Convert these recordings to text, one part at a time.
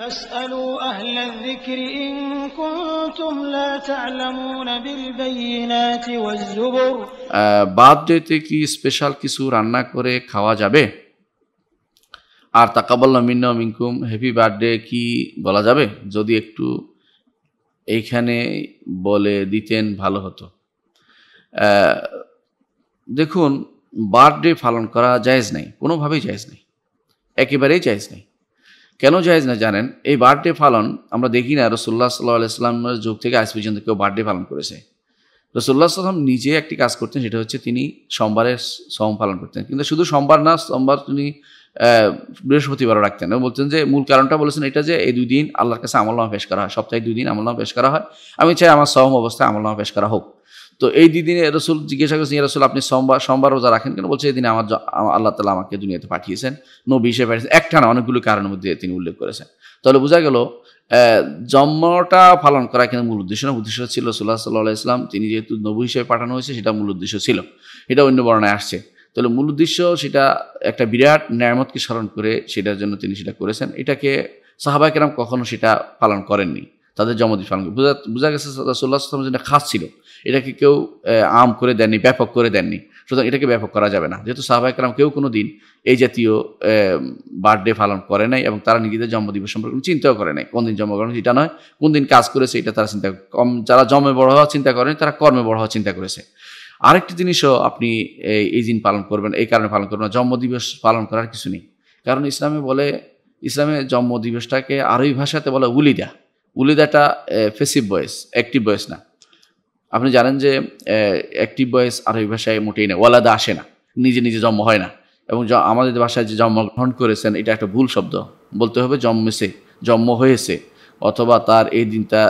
বাদ ডেতে কি স্পেশাল কিছু রান্না করে খাওয়া যাবে আর বললাম মিন্না মিনকুম হ্যাপি বার্থডে কি বলা যাবে যদি একটু এইখানে বলে দিতেন ভালো হতো দেখুন বার্থডে পালন করা জায়েজ নাই কোনোভাবেই জায়েজ নেই একেবারেই জায়েজ নেই কেন জায়েজ না জানেন এই বার্থডে পালন আমরা দেখি না রসুল্লাহ সাল্লাহ ইসলামের যুগ থেকে আজ পর্যন্ত কেউ বার্থডে পালন করেছে রসুল্লাহ সাল্লাম নিজে একটি কাজ করতেন সেটা হচ্ছে তিনি সোমবারে সোম পালন করতেন কিন্তু শুধু সোমবার না সোমবার তিনি বৃহস্পতিবারও রাখতেন এবং বলতেন যে মূল কারণটা বলেছেন এটা যে এই দুই দিন আল্লাহর কাছে আমলনামা পেশ করা হয় সপ্তাহে দুই দিন আমলনামা পেশ করা হয় আমি চাই আমার সহম অবস্থায় আমলনামা পেশ করা হোক তো এই দিদিনে রসুল জিজ্ঞাসা করছেন রসুল আপনি সোমবার সোমবার রোজা রাখেন কেন বলছে এই দিনে আমার আল্লাহ তালা আমাকে দুনিয়াতে পাঠিয়েছেন নবী হিসেবে পাঠিয়েছেন একটা না অনেকগুলো কারণের মধ্যে তিনি উল্লেখ করেছেন তাহলে বোঝা গেল জন্মটা পালন করা কিন্তু মূল উদ্দেশ্য না উদ্দেশ্য ছিল সুল্লাহ সাল্লাহ ইসলাম তিনি যেহেতু নবী হিসেবে পাঠানো হয়েছে সেটা মূল উদ্দেশ্য ছিল এটা অন্য বর্ণায় আসছে তাহলে মূল উদ্দেশ্য সেটা একটা বিরাট ন্যায়ামতকে স্মরণ করে সেটার জন্য তিনি সেটা করেছেন এটাকে সাহাবাহিকেরাম কখনো সেটা পালন করেননি তাদের জমা দিতে পালন বোঝা গেছে রাসুল্লাহ যেটা খাস ছিল এটাকে কেউ আম করে দেননি ব্যাপক করে দেননি সুতরাং এটাকে ব্যাপক করা যাবে না যেহেতু সাহবাইকরাম কেউ কোনো দিন এই জাতীয় বার্থডে পালন করে নাই এবং তারা নিজেদের জন্মদিবস সম্পর্কে চিন্তাও করে নাই কোন দিন জন্মগ্রহণ এটা নয় কোন দিন কাজ করেছে এটা তারা চিন্তা কম যারা জন্মে বড় হওয়ার চিন্তা করেন তারা কর্মে বড় হওয়ার চিন্তা করেছে আরেকটি জিনিসও আপনি এই দিন পালন করবেন এই কারণে পালন করবেন না জন্মদিবস পালন করার কিছু নেই কারণ ইসলামে বলে ইসলামে জন্মদিবসটাকে আরবি ভাষাতে বলে উলিদা উলিদাটা ফেসিভ বয়েস অ্যাক্টিভ বয়েস না আপনি জানেন যে অ্যাক্টিভ বয়েস আরবি ভাষায় মোটেই না ওয়ালাদা আসে না নিজে নিজে জন্ম হয় না এবং আমাদের ভাষায় যে জন্মগ্রহণ করেছেন এটা একটা ভুল শব্দ বলতে হবে জন্মেছে জন্ম হয়েছে অথবা তার এই দিনটা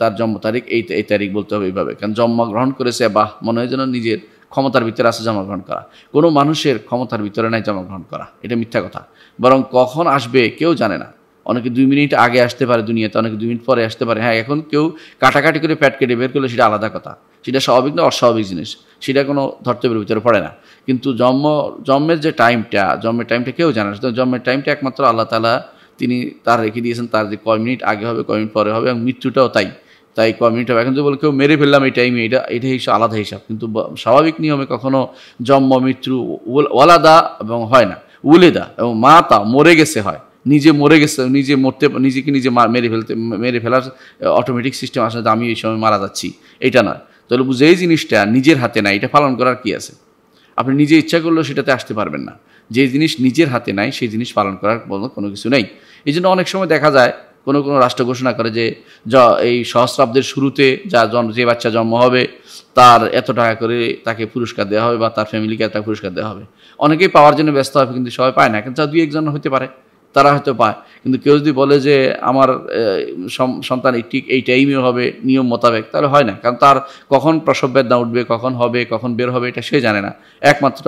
তার জন্ম তারিখ এই এই তারিখ বলতে হবে এইভাবে কারণ জন্মগ্রহণ করেছে বা মনে হয় যেন নিজের ক্ষমতার ভিতরে আছে জন্মগ্রহণ করা কোনো মানুষের ক্ষমতার ভিতরে নাই জন্মগ্রহণ করা এটা মিথ্যা কথা বরং কখন আসবে কেউ জানে না অনেকে দুই মিনিট আগে আসতে পারে দুনিয়াতে অনেকে দুই মিনিট পরে আসতে পারে হ্যাঁ এখন কেউ কাটাকাটি করে প্যাট কেটে বের করলে সেটা আলাদা কথা সেটা স্বাভাবিক না অস্বাভাবিক জিনিস সেটা কোনো ধর্তব্যের ভিতরে পড়ে না কিন্তু জন্ম জন্মের যে টাইমটা জন্মের টাইমটা কেউ জানে না জন্মের টাইমটা একমাত্র আল্লাহ তালা তিনি তার রেখে দিয়েছেন তার যে কয় মিনিট আগে হবে কয় মিনিট পরে হবে এবং মৃত্যুটাও তাই তাই কয় মিনিট হবে এখন যদি বলে কেউ মেরে ফেললাম এই টাইমে এটা এটা হিসাব আলাদা হিসাব কিন্তু স্বাভাবিক নিয়মে কখনো জন্ম মৃত্যু ওলাদা এবং হয় না উলেদা এবং মাতা মরে গেছে হয় নিজে মরে গেছে নিজে মরতে নিজেকে নিজে মেরে ফেলতে মেরে ফেলার অটোমেটিক সিস্টেম আসলে আমি এই সময় মারা যাচ্ছি এটা না তাহলে বুঝে এই জিনিসটা নিজের হাতে নাই এটা পালন করার কি আছে আপনি নিজে ইচ্ছা করলেও সেটাতে আসতে পারবেন না যে জিনিস নিজের হাতে নাই সেই জিনিস পালন করার কোনো কিছু নেই এই জন্য অনেক সময় দেখা যায় কোনো কোনো রাষ্ট্র ঘোষণা করে যে এই সহস্রাব্দের শুরুতে যা জন্ম যে বাচ্চা জন্ম হবে তার এত টাকা করে তাকে পুরস্কার দেওয়া হবে বা তার ফ্যামিলিকে একটা পুরস্কার দেওয়া হবে অনেকেই পাওয়ার জন্য ব্যস্ত হবে কিন্তু সবাই পায় না কিন্তু দুই একজন হতে পারে তারা হয়তো পায় কিন্তু কেউ যদি বলে যে আমার সন্তান ঠিক এই টাইমে হবে নিয়ম মোতাবেক তাহলে হয় না কারণ তার কখন প্রসব বেদনা উঠবে কখন হবে কখন বের হবে এটা সে জানে না একমাত্র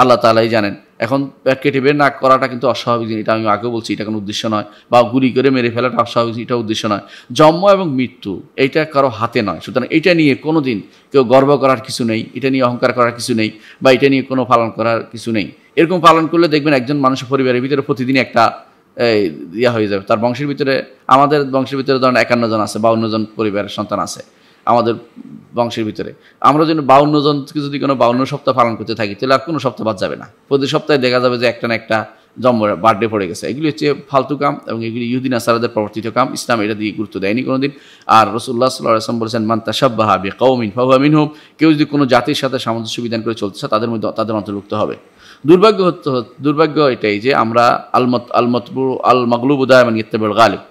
আল্লাহ তালাই জানেন এখন কেটে বের না করাটা কিন্তু অস্বাভাবিক জিনিস এটা আমি আগেও বলছি এটা কোনো উদ্দেশ্য নয় বা গুলি করে মেরে ফেলাটা অস্বাভাবিক এটা উদ্দেশ্য নয় জন্ম এবং মৃত্যু এইটা কারো হাতে নয় সুতরাং এটা নিয়ে কোনো দিন কেউ গর্ব করার কিছু নেই এটা নিয়ে অহংকার করার কিছু নেই বা এটা নিয়ে কোনো পালন করার কিছু নেই এরকম পালন করলে দেখবেন একজন মানুষের পরিবারের ভিতরে প্রতিদিন একটা ইয়া হয়ে যাবে তার বংশের ভিতরে আমাদের বংশের ভিতরে ধরেন একান্ন জন আছে বা অন্যজন পরিবারের সন্তান আছে আমাদের বংশের ভিতরে আমরা যদি বাউন্ন জনকে যদি কোনো বাউন্ন সপ্তাহ পালন করতে থাকি তাহলে আর কোনো সপ্তাহ বাদ যাবে না প্রতি সপ্তাহে দেখা যাবে যে একটা না একটা জন্ম বার্থডে পড়ে গেছে এগুলি হচ্ছে ফালতু কাম এবং এগুলি ইহুদিন আসারাদের প্রবর্তিত কাম ইসলাম এটা দিয়ে গুরুত্ব দেয়নি কোনো দিন আর রসুল্লাহ সাল্লাহ আসলাম বলেছেন মান তাসাব্বাহা বি কৌমিন ফাহমিন হোক কেউ যদি কোনো জাতির সাথে সামঞ্জস্য বিধান করে চলতেছে তাদের মধ্যে তাদের অন্তর্ভুক্ত হবে দুর্ভাগ্য দুর্ভাগ্য এটাই যে আমরা আলমত আলমতবু আল মগলুবুদা এবং ইত্তেবুল গালিব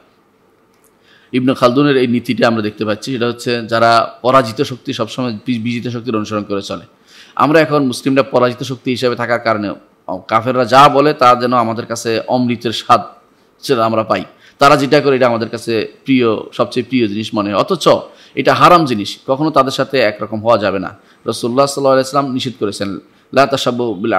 ইবনে খালদুনের এই নীতিটা আমরা দেখতে পাচ্ছি সেটা হচ্ছে যারা পরাজিত শক্তি সবসময় বিজিত শক্তির অনুসরণ করে চলে আমরা এখন মুসলিমরা পরাজিত শক্তি হিসেবে থাকার কারণে কাফেররা যা বলে তা যেন আমাদের কাছে অমৃতের স্বাদ সেটা আমরা পাই তারা যেটা করে এটা আমাদের কাছে প্রিয় সবচেয়ে প্রিয় জিনিস মনে হয় অথচ এটা হারাম জিনিস কখনো তাদের সাথে একরকম হওয়া যাবে না রসুল্লাহ সাল্লাহ ইসলাম নিষেধ করেছেন লাতাসাবু বিল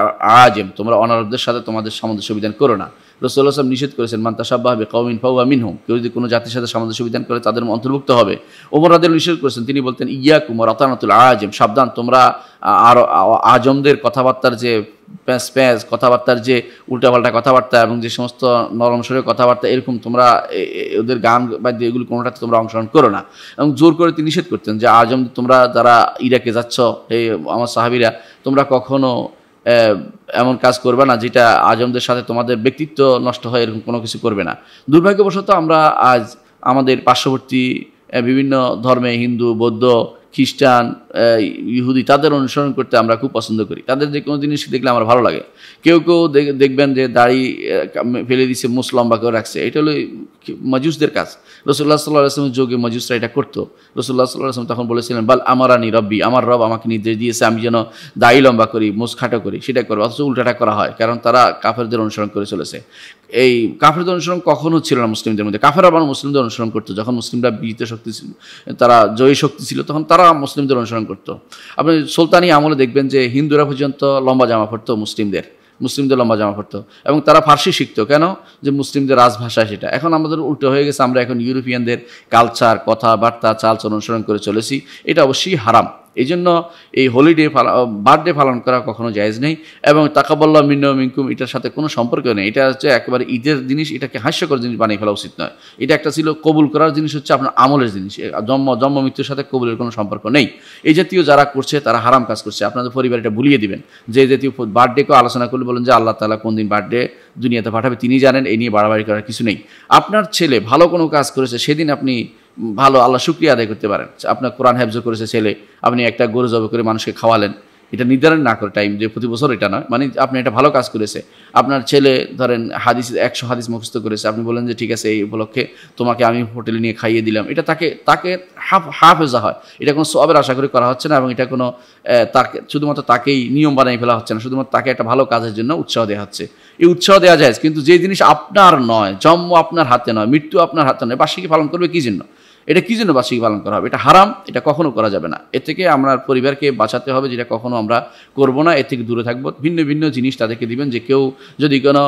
আজেম তোমরা অনারবদের সাথে তোমাদের সামঞ্জস্য বিধান করো না রসোল্লা নিষেধ করেছেন মান্তা সাব্বাহাবে কৌমিন ফাউয়া মিনহুম কেউ যদি কোনো জাতির সাথে সামঞ্জস্য বিধান করে তাদের অন্তর্ভুক্ত হবে ওমর রাদের নিষেধ করেছেন তিনি বলতেন ইয়া কুমার রতানাতুল আজম সাবধান তোমরা আর আজমদের কথাবার্তার যে প্যাঁচ প্যাঁচ কথাবার্তার যে উল্টাপাল্টা কথাবার্তা এবং যে সমস্ত নরম স্বরের কথাবার্তা এরকম তোমরা ওদের গান বা এগুলো কোনোটাতে তোমরা অংশগ্রহণ করো না এবং জোর করে তিনি নিষেধ করতেন যে আজম তোমরা যারা ইরাকে যাচ্ছ এই আমার সাহাবিরা তোমরা কখনো এমন কাজ করবে না যেটা আজমদের সাথে তোমাদের ব্যক্তিত্ব নষ্ট হয় এরকম কোনো কিছু করবে না দুর্ভাগ্যবশত আমরা আজ আমাদের পার্শ্ববর্তী বিভিন্ন ধর্মে হিন্দু বৌদ্ধ খ্রিস্টান ইহুদি তাদের অনুসরণ করতে আমরা খুব পছন্দ করি তাদের যে কোনো জিনিস দেখলে আমার ভালো লাগে কেউ কেউ দেখবেন যে দাড়ি ফেলে দিছে মুসলাম লম্বা করে রাখছে এটা হলো মজুসদের কাজ রসুল্লাহ সাল্লাহ আসলামের যোগে মজুসরা এটা করতো রসুল্লাহ সাল্লাহ আসলাম তখন বলেছিলেন বাল আমারানি রব্বি আমার রব আমাকে নির্দেশ দিয়েছে আমি যেন দাড়ি লম্বা করি মুসখাটো খাটো করি সেটা করবো অথচ উল্টাটা করা হয় কারণ তারা কাফেরদের অনুসরণ করে চলেছে এই কাফেরদের অনুসরণ কখনো ছিল না মুসলিমদের মধ্যে কাফের আবার মুসলিমদের অনুসরণ করতো যখন মুসলিমরা বিজিত শক্তি ছিল তারা জয়ী শক্তি ছিল তখন তারা মুসলিমদের অনুসরণ করতো আপনি সুলতানি আমলে দেখবেন যে হিন্দুরা পর্যন্ত লম্বা জামা পরতো মুসলিমদের মুসলিমদের লম্বা জামা পরতো এবং তারা ফার্সি শিখতো কেন যে মুসলিমদের রাজভাষা সেটা এখন আমাদের উল্টো হয়ে গেছে আমরা এখন ইউরোপিয়ানদের কালচার কথাবার্তা চালচল অনুসরণ করে চলেছি এটা অবশ্যই হারাম এই জন্য এই হলিডে বার্থডে পালন করা কখনো জায়জ নেই এবং তাকাবল্লা মিন্ন মিঙ্কুম এটার সাথে কোনো সম্পর্ক নেই এটা হচ্ছে একেবারে ঈদের জিনিস এটাকে হাস্যকর জিনিস বানিয়ে ফেলা উচিত নয় এটা একটা ছিল কবুল করার জিনিস হচ্ছে আপনার আমলের জিনিস জন্ম জন্ম মৃত্যুর সাথে কবুলের কোনো সম্পর্ক নেই এই জাতীয় যারা করছে তারা হারাম কাজ করছে আপনাদের পরিবার এটা ভুলিয়ে দিবেন যে জাতীয় বার্থডেকেও আলোচনা করলে বলেন যে আল্লাহ তালা কোন দিন বার্থডে দুনিয়াতে পাঠাবে তিনি জানেন এই নিয়ে বাড়াবাড়ি করার কিছু নেই আপনার ছেলে ভালো কোনো কাজ করেছে সেদিন আপনি ভালো আল্লাহ শুক্রিয়া আদায় করতে পারেন আপনার কোরআন হ্যাবজ করেছে ছেলে আপনি একটা গরু জব করে মানুষকে খাওয়ালেন এটা নির্ধারণ না করে টাইম যে প্রতি বছর এটা নয় মানে আপনি একটা ভালো কাজ করেছে আপনার ছেলে ধরেন হাদিস একশো হাদিস মুখস্থ করেছে আপনি বলেন যে ঠিক আছে এই উপলক্ষে তোমাকে আমি হোটেলে নিয়ে খাইয়ে দিলাম এটা তাকে তাকে হাফ হাফ হেজা হয় এটা কোনো সবের আশা করে করা হচ্ছে না এবং এটা কোনো তাকে শুধুমাত্র তাকেই নিয়ম বানিয়ে ফেলা হচ্ছে না শুধুমাত্র তাকে একটা ভালো কাজের জন্য উৎসাহ দেওয়া হচ্ছে এই উৎসাহ দেওয়া যায় কিন্তু যে জিনিস আপনার নয় জন্ম আপনার হাতে নয় মৃত্যু আপনার হাতে নয় বার্ষিকী পালন করবে কী জন্য এটা কী জন্য বার্ষিকী পালন করা হবে এটা হারাম এটা কখনো করা যাবে না এ থেকে আমরা পরিবারকে বাঁচাতে হবে যেটা কখনো আমরা করব না এর থেকে দূরে থাকবো ভিন্ন ভিন্ন জিনিস তাদেরকে দিবেন যে কেউ যদি কোনো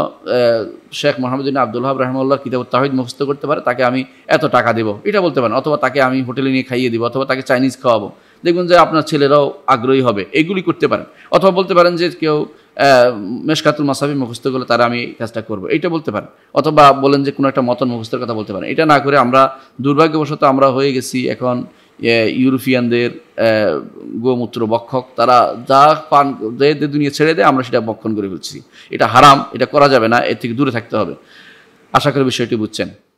শেখ মোহাম্মদিন আব্দুল হাব রহমাল্লাহ কিতাব তাহিদ মুখস্থ করতে পারে তাকে আমি এত টাকা দেবো এটা বলতে পারেন অথবা তাকে আমি হোটেলে নিয়ে খাইয়ে দিব অথবা তাকে চাইনিজ খাওয়াবো দেখবেন যে আপনার ছেলেরাও আগ্রহী হবে এগুলি করতে পারেন অথবা বলতে পারেন যে কেউ মেশকাতুল মাসাবি মুখস্থ করলে তারা আমি কাজটা করবো এটা বলতে পারেন অথবা বলেন যে কোনো একটা মতন মুখস্থের কথা বলতে পারেন এটা না করে আমরা দুর্ভাগ্যবশত আমরা হয়ে গেছি এখন ইউরোপিয়ানদের গোমূত্র বক্ষক তারা যা পান দে দুনিয়া ছেড়ে দেয় আমরা সেটা বক্ষণ করে ফেলছি এটা হারাম এটা করা যাবে না এর থেকে দূরে থাকতে হবে আশা করি বিষয়টি বুঝছেন